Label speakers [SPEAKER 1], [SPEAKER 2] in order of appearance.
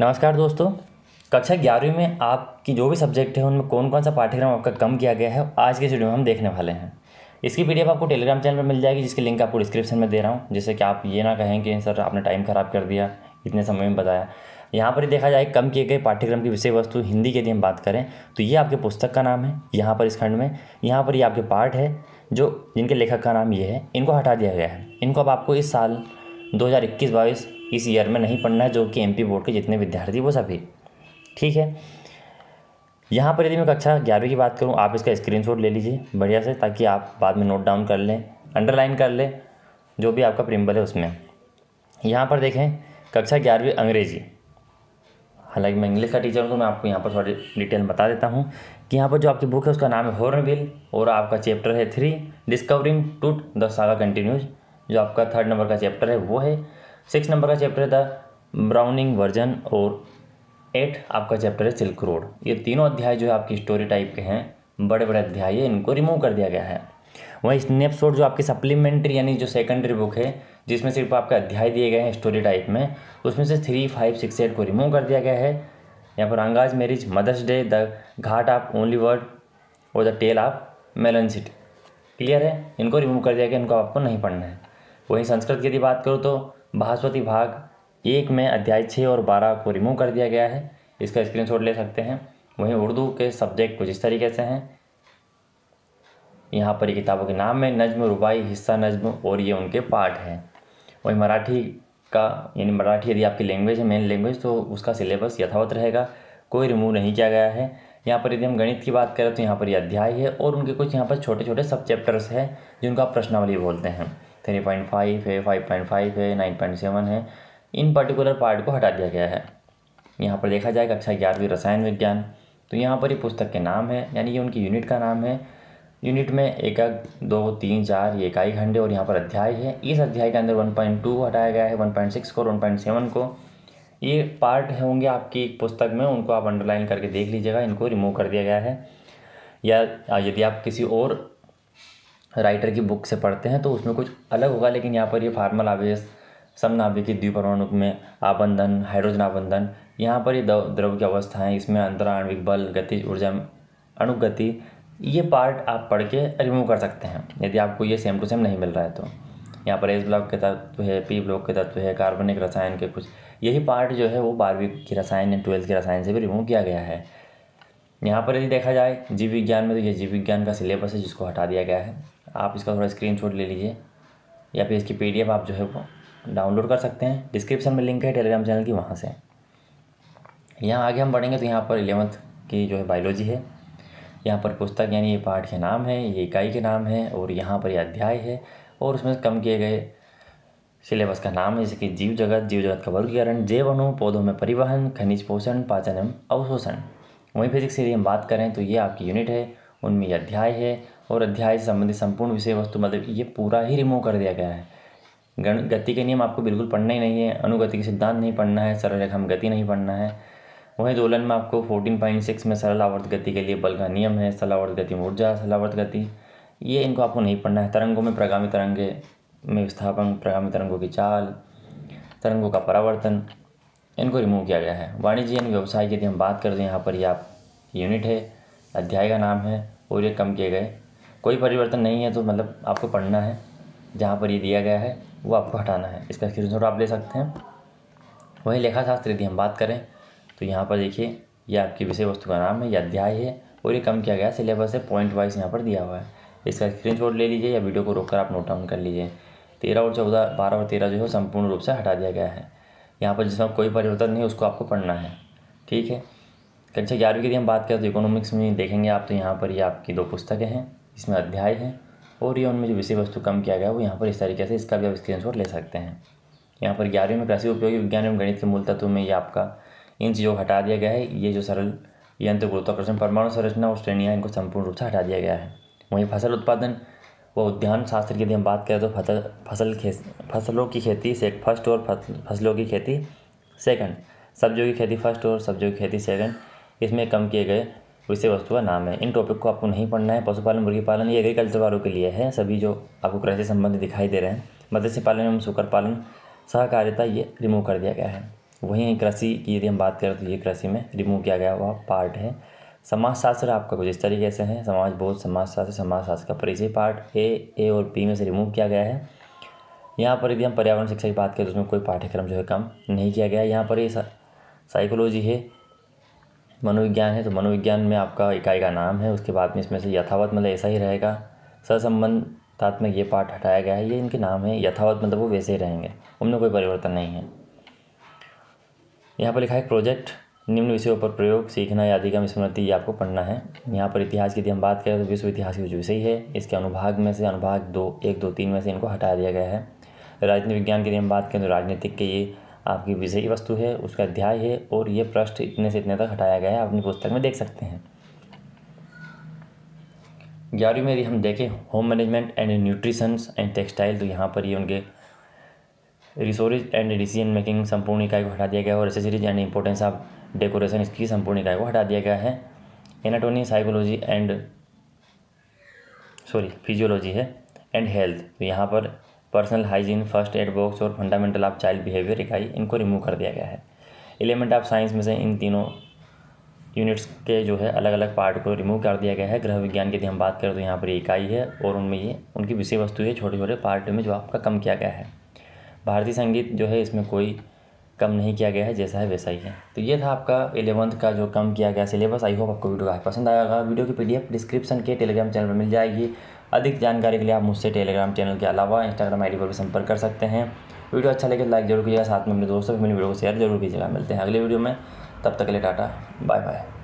[SPEAKER 1] नमस्कार दोस्तों कक्षा ग्यारहवीं में आपकी जो भी सब्जेक्ट है उनमें कौन कौन सा पाठ्यक्रम आपका कम किया गया है आज के वीडियो में हम देखने वाले हैं इसकी पी आपको टेलीग्राम चैनल पर मिल जाएगी जिसकी लिंक आपको डिस्क्रिप्शन में दे रहा हूँ जिससे कि आप ये ना कहें कि सर आपने टाइम ख़राब कर दिया इतने समय में बताया यहाँ पर ही देखा जाए कम किए गए पाठ्यक्रम की विषय वस्तु हिंदी की यदि हम बात करें तो ये आपके पुस्तक का नाम है यहाँ पर इस खंड में यहाँ पर ये आपके पाठ है जो जिनके लेखक का नाम ये है इनको हटा दिया गया है इनको अब आपको इस साल दो हज़ार इस ईयर में नहीं पढ़ना है जो कि एमपी बोर्ड के जितने विद्यार्थी वो सभी ठीक है यहाँ पर यदि मैं कक्षा ग्यारहवीं की बात करूँ आप इसका स्क्रीनशॉट ले लीजिए बढ़िया से ताकि आप बाद में नोट डाउन कर लें अंडरलाइन कर लें जो भी आपका प्रिम्बल है उसमें यहाँ पर देखें कक्षा ग्यारहवीं अंग्रेजी हालांकि मैं इंग्लिश का टीचर हूँ तो मैं आपको यहाँ पर थोड़ी डिटेल बता देता हूँ कि यहाँ पर जो आपकी बुक है उसका नाम है हॉर्नबिल और आपका चैप्टर है three discovering Tut the saga continues जो आपका थर्ड नंबर का चैप्टर है वो है सिक्स नंबर का चैप्टर था ब्राउनिंग वर्जन और एट आपका चैप्टर है सिल्क रोड ये तीनों अध्याय जो है आपकी स्टोरी टाइप के हैं बड़े बड़े अध्याय है इनको रिमूव कर दिया गया है वहीं स्नैपशॉट जो आपकी सप्लीमेंट्री यानी जो सेकेंडरी बुक है जिसमें सिर्फ आपके अध्याय दिए गए हैं स्टोरी टाइप में उसमें से थ्री फाइव सिक्स एट को रिमूव कर दिया गया है यहाँ पर अंगाज मेरिज mother's day the ghat of only world और the tale of melon city clear है इनको रिमूव कर दिया गया इनको आपको नहीं पढ़ना है वहीं संस्कृत की यदि बात करूँ तो बहस्पति भाग एक में अध्याय छः और बारह को रिमूव कर दिया गया है इसका स्क्रीन ले सकते हैं वहीं उर्दू के सब्जेक्ट कुछ इस तरीके से हैं यहाँ पर ये किताबों के नाम में नज्म रुबाई हिस्सा नज्म और ये उनके पाठ हैं वहीं मराठी का यानी मराठी यदि आपकी लैंग्वेज है मेन लैंग्वेज तो उसका सिलेबस यथावत रहेगा कोई रिमूव नहीं किया गया है यहाँ पर यदि हम गणित की बात करें तो यहाँ पर ये अध्याय है और उनके कुछ यहाँ पर छोटे छोटे सब चैप्टर्स हैं जिनको आप प्रश्नावली बोलते हैं थ्री पॉइंट फाइव है फाइव पॉइंट फाइव है नाइन पॉइंट सेवन है इन पर्टिकुलर पार्ट को हटा दिया गया है यहाँ पर देखा जाए कक्षा ग्यारहवीं अच्छा, रसायन विज्ञान तो यहाँ पर ये पुस्तक के नाम है यानी ये उनकी यूनिट का नाम है यूनिट में एक दो तीन चार ये इकाई खंडे और यहाँ पर अध्याय है इस अध्याय के अंदर वन पॉइंट टू हटाया गया है वन पॉइंट सिक्स को और वन पॉइंट सेवन को ये पार्ट होंगे आपकी पुस्तक में उनको आप अंडरलाइन करके देख लीजिएगा इनको रिमूव कर दिया गया है या यदि आप किसी और राइटर की बुक से पढ़ते हैं तो उसमें कुछ अलग होगा लेकिन यहाँ पर ये फार्मल आवेश समनाभिकी द्विपरमाणु में आबंधन हाइड्रोजन आबंधन यहाँ पर ये द्रव की अवस्थाएँ इसमें अंतराणविक बल गति ऊर्जा अणुगति ये पार्ट आप पढ़ के रिमूव कर सकते हैं यदि आपको ये सेम टू सेम नहीं मिल रहा है तो यहाँ पर एस ब्लॉक के तत्व है पी ब्लॉक के तत्व है कार्बनिक रसायन के कुछ यही पार्ट जो है वो बारहवीं की रसायन या ट्वेल्थ के रसायन से भी रिमूव किया गया है यहाँ पर यदि देखा जाए जीव विज्ञान में तो ये जीव विज्ञान का सिलेबस है जिसको हटा दिया गया है आप इसका थोड़ा शॉट ले लीजिए या फिर इसकी पी आप जो है वो डाउनलोड कर सकते हैं डिस्क्रिप्शन में लिंक है टेलीग्राम चैनल की वहाँ से यहाँ आगे हम बढ़ेंगे तो यहाँ पर इलेवंथ की जो है बायोलॉजी है यहाँ पर पुस्तक यानी ये पाठ के नाम है ये इकाई के नाम है और यहाँ पर ये अध्याय है और उसमें कम किए गए सिलेबस का नाम है जैसे कि जीव जगत जीव जगत का वर्गीकरण जैव अणु पौधों में परिवहन खनिज पोषण पाचन एवं अवशोषण वहीं फिजिक्स यदि हम बात करें तो ये आपकी यूनिट है उनमें अध्याय है और अध्याय से संबंधित संपूर्ण विषय वस्तु मतलब ये पूरा ही रिमूव कर दिया गया है गण गति के नियम आपको बिल्कुल पढ़ना ही नहीं है अनुगति के सिद्धांत नहीं पढ़ना है सरल रेखा में गति नहीं पढ़ना है वहीं दोलन में आपको फोर्टीन पॉइंट सिक्स में सरल आवर्त गति के लिए बल का नियम है सरल आवर्त गति में ऊर्जा सरल आवर्त गति ये इनको आपको नहीं पढ़ना है तरंगों में प्रगामी तरंगे में विस्थापन प्रगामी तरंगों की चाल तरंगों का परावर्तन इनको रिमूव किया गया है वाणिज्य एवं व्यवसाय की यदि हम बात करते हैं यहाँ पर ये आप यूनिट है अध्याय का नाम है और ये कम किए गए कोई परिवर्तन नहीं है तो मतलब आपको पढ़ना है जहाँ पर ये दिया गया है वो आपको हटाना है इसका स्क्रीनशॉट आप ले सकते हैं वही लेखा शास्त्र यदि हम बात करें तो यहाँ पर देखिए ये आपकी विषय वस्तु का नाम है या अध्याय है और ये कम किया गया सिलेबस है पॉइंट वाइज यहाँ पर दिया हुआ है इसका स्क्रीनशॉट ले लीजिए या वीडियो को रोककर आप नोट डाउन कर लीजिए तेरह और चौदह बारह और तेरह जो है संपूर्ण रूप से हटा दिया गया है यहाँ पर जिसमें कोई परिवर्तन नहीं उसको आपको पढ़ना है ठीक है कक्षा ग्यारहवीं की हम बात करें तो इकोनॉमिक्स में देखेंगे आप तो यहाँ पर ये आपकी दो पुस्तकें हैं इसमें अध्याय हैं और ये उनमें जो विषय वस्तु कम किया गया वो यहाँ पर इस तरीके से इसका भी आप स्क्रीन ले सकते हैं यहाँ पर ग्यारहवीं में कृषि उपयोगी विज्ञान एवं गणित के मूल तत्व में ये आपका इन चीज़ों को हटा दिया गया है ये जो सरल यंत्र गुरुत्वाकर्षण परमाणु संरचना और श्रेणियाँ इनको संपूर्ण रूप से हटा दिया गया है वहीं फसल उत्पादन वो उद्यान शास्त्र की यदि हम बात करें तो फसल फसल फसलों की खेती से फर्स्ट और फसलों की खेती सेकंड सब्जियों की खेती फर्स्ट और सब्जियों की खेती सेकंड इसमें कम किए गए विषय वस्तु का नाम है इन टॉपिक को आपको नहीं पढ़ना है पशुपालन मुर्गी पालन ये एग्रीकल्चर वालों के लिए है सभी जो आपको कृषि संबंधी दिखाई दे रहे हैं मत्स्य पालन एवं सुकर पालन सहकारिता ये रिमूव कर दिया गया है वहीं कृषि की यदि हम बात करें तो ये कृषि में रिमूव किया गया हुआ पार्ट है समाजशास्त्र आपका कुछ इस तरीके से है समाज बोध समाजशास्त्र समाजशास्त्र का परिचय पार्ट ए ए और बी में से रिमूव किया गया है यहाँ पर यदि हम पर्यावरण शिक्षा की बात करें तो उसमें कोई पाठ्यक्रम जो है कम नहीं किया गया है यहाँ पर ये साइकोलॉजी है मनोविज्ञान है तो मनोविज्ञान में आपका इकाई का नाम है उसके बाद में इसमें से यथावत मतलब ऐसा ही रहेगा सहसंबंधात्मक ये पार्ट हटाया गया है ये इनके नाम है यथावत मतलब वो वैसे ही रहेंगे उनमें कोई परिवर्तन नहीं है यहाँ पर लिखा है प्रोजेक्ट निम्न विषयों पर प्रयोग सीखना या अधिगम स्मृति ये आपको पढ़ना है यहाँ पर इतिहास की यदि हम बात करें तो विश्व इतिहास के जो विषय है इसके अनुभाग में से अनुभाग दो एक दो तीन में से इनको हटा दिया गया है राजनीति विज्ञान की यदि हम बात करें तो राजनीतिक के ये आपकी विषय वस्तु है उसका अध्याय है और ये पृष्ठ इतने से इतने तक हटाया गया है आप अपनी पुस्तक में देख सकते हैं ग्यारहवीं में यदि हम देखें home management and nutritions and textile तो यहाँ पर ये उनके रिसोर्स एंड डिसीजन मेकिंग संपूर्ण इकाई को हटा दिया गया है और accessories and importance of decoration इसकी संपूर्ण इकाई को हटा दिया गया है anatomy psychology and sorry physiology है एंड हेल्थ तो यहाँ पर personal hygiene first aid box और फंडामेंटल ऑफ चाइल्ड बिहेवियर इकाई इनको रिमूव कर दिया गया है एलिमेंट ऑफ साइंस में से इन तीनों यूनिट्स के जो है अलग अलग पार्ट को रिमूव कर दिया गया है ग्रह विज्ञान की यदि हम बात करें तो यहाँ पर इकाई है और उनमें ये उनकी विषय वस्तु है छोटे छोटे पार्ट में जो आपका कम किया गया है भारतीय संगीत जो है इसमें कोई कम नहीं किया गया है जैसा है वैसा ही है तो ये था आपका एलेवंथ का जो कम किया गया सिलेबस आई होप आपको वीडियो काफ़ी पसंद आएगा वीडियो की पीडीएफ डिस्क्रिप्शन के टेलीग्राम चैनल पर मिल जाएगी अधिक जानकारी के लिए आप मुझसे टेलीग्राम चैनल के अलावा इंस्टाग्राम आई पर भी संपर्क कर सकते हैं वीडियो अच्छा लगे लाइक तो जरूर कीजिएगा साथ में अपने दोस्तों को मेरी वीडियो को शेयर जरूर कीजिएगा मिलते हैं अगले वीडियो में तब तक के लिए टाटा बाय बाय